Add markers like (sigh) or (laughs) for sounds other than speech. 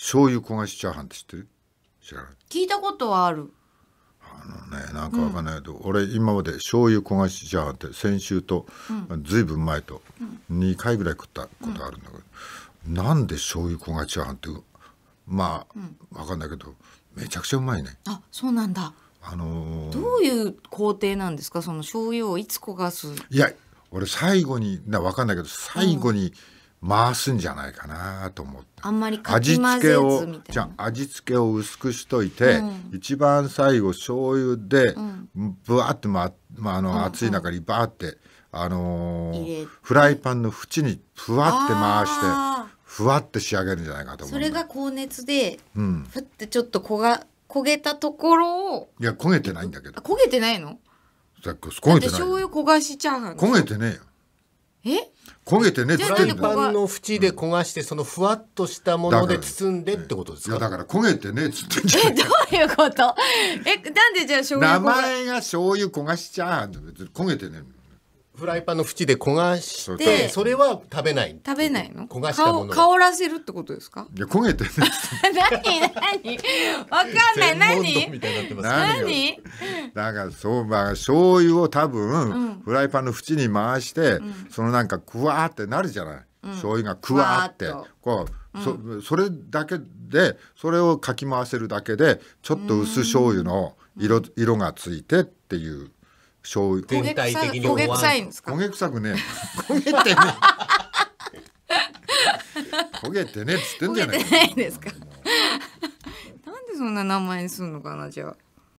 醤油焦がしチャーハンって知ってる知らない聞いたことはあるあのねなんかわかんないけど、うん、俺今まで醤油焦がしチャーハンって先週と、うん、ずいぶん前と2回ぐらい食ったことあるんだけど、うん、なんで醤油焦がしチャーハンってまあ、わかんないけどめちゃくちゃうまいねあそうなんだあのー、どういう工程なんですかその醤油をいつ焦がすいや俺最後にな分かんないけど最後に、うん回すんじゃないかなと思ってあんまりかき混ぜずみたいな味付けを薄くしといて、うん、一番最後醤油でぶわって、ままあ、あの、うんう熱い中にバーって、あのー、フライパンの縁にふわって回してふわって仕上げるんじゃないかと思うそれが高熱で、うん、ふってちょっと焦が焦げたところをいや焦げてないんだけど焦げてないの焦げてない醤油焦がしチャーハン焦げてねえよえ焦げてね、フライパンの縁で焦がして、そのふわっとしたもので包んでってことですか。だから焦げてね、つってんじゃん。え、どういうこと。え、なんでじゃあ醤油。名前が醤油焦がしちゃう、焦げてね。フライパンの縁で焦がしてそれは食べない食べないの焦がしたもの香らせるってことですかいや焦げて (laughs) 何何わかんない何みたいなってます。何だからそうまあ醤油を多分、うん、フライパンの縁に回して、うん、そのなんかクワーってなるじゃない、うん、醤油がクワーってこうそそれだけでそれをかき回せるだけでちょっと薄醤油の色,、色がついてっていう醤油全体的に焦げ臭いんですか焦げ臭くね焦げてね焦げてねっつってんじゃないですかなんでそんな名前にするのかなじゃあ